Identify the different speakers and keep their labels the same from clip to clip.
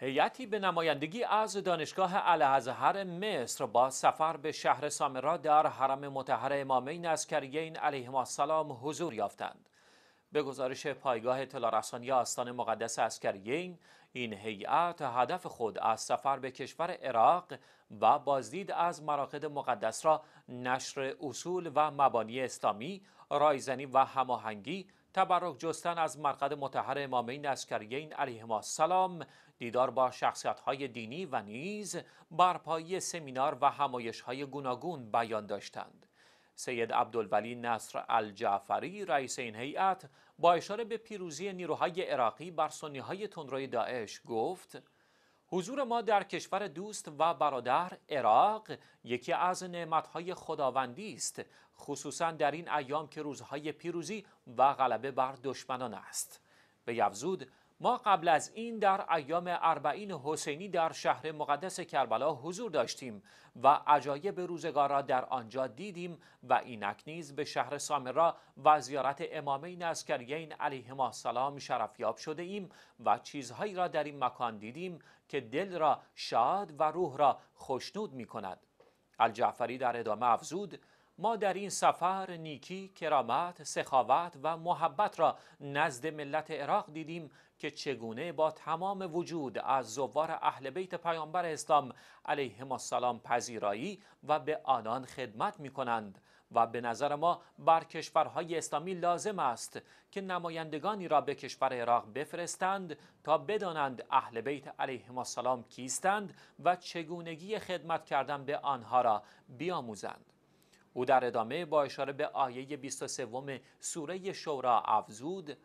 Speaker 1: هیئتی به نمایندگی از دانشگاه الازهر مصر با سفر به شهر سامرا در حرم متحر امامین اسکریین علیهما السلام حضور یافتند. به گزارش پایگاه اطلاع رسانی آستان مقدس اسکریین این هیئت هدف خود از سفر به کشور عراق و بازدید از مراقد مقدس را نشر اصول و مبانی اسلامی رایزنی و هماهنگی تبرک جستن از مرقد متحر امامین اسکریین علیهما السلام دیدار با شخصیت‌های دینی و نیز برپایی سمینار و همایش‌های گوناگون بیان داشتند سید عبدالولی نصر الجعفری رئیس این هیئت با اشاره به پیروزی نیروهای عراقی بر سنیهای تندروی داعش گفت حضور ما در کشور دوست و برادر عراق یکی از نعمتهای خداوندی است خصوصا در این ایام که روزهای پیروزی و غلبه بر دشمنان است به یفزود ما قبل از این در ایام اربعین حسینی در شهر مقدس کربلا حضور داشتیم و عجایب روزگار را در آنجا دیدیم و اینک نیز به شهر سامرا و زیارت امامین علیه ما سلام شرفیاب شده ایم و چیزهایی را در این مکان دیدیم که دل را شاد و روح را خشنود می کند الجعفری در ادامه افزود ما در این سفر نیکی، کرامت، سخاوت و محبت را نزد ملت عراق دیدیم که چگونه با تمام وجود از زوار اهل بیت پیامبر اسلام علیهم السلام پذیرایی و به آنان خدمت می کنند و به نظر ما بر کشورهای اسلامی لازم است که نمایندگانی را به کشور عراق بفرستند تا بدانند اهل بیت علیهم السلام کیستند و چگونگی خدمت کردن به آنها را بیاموزند او در ادامه با اشاره به آیه 23 سوره شورا افزود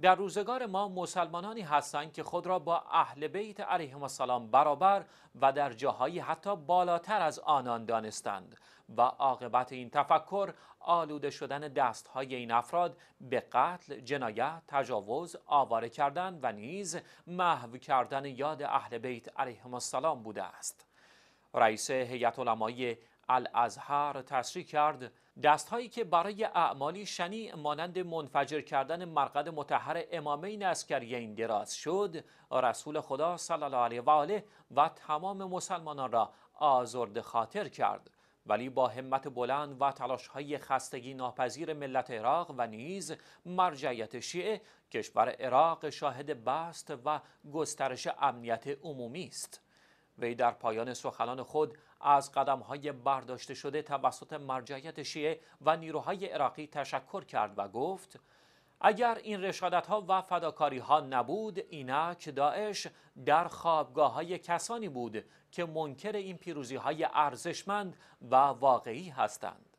Speaker 1: در روزگار ما مسلمانانی هستند که خود را با اهل بیت علیهم السلام برابر و در جاهایی حتی بالاتر از آنان دانستند و عاقبت این تفکر آلوده شدن دستهای این افراد به قتل، جنایت، تجاوز، آواره کردن و نیز محو کردن یاد اهل بیت علیهم السلام بوده است. رئیس هیئت علمای الازهر تصریح کرد دستهایی که برای اعمالی شنی مانند منفجر کردن مرقد متحر امامین اسکریین دراز شد رسول خدا صلی الله علیه و آله و تمام مسلمانان را آزرد خاطر کرد ولی با همت بلند و تلاش های خستگی ناپذیر ملت عراق و نیز مرجعیت شیعه کشور عراق شاهد بست و گسترش امنیت عمومی است وی در پایان سخنان خود از قدم های برداشته شده توسط مرجعیت شیعه و نیروهای عراقی تشکر کرد و گفت اگر این رشادت ها و فداکاری ها نبود اینک داعش در خوابگاه های کسانی بود که منکر این پیروزی های ارزشمند و واقعی هستند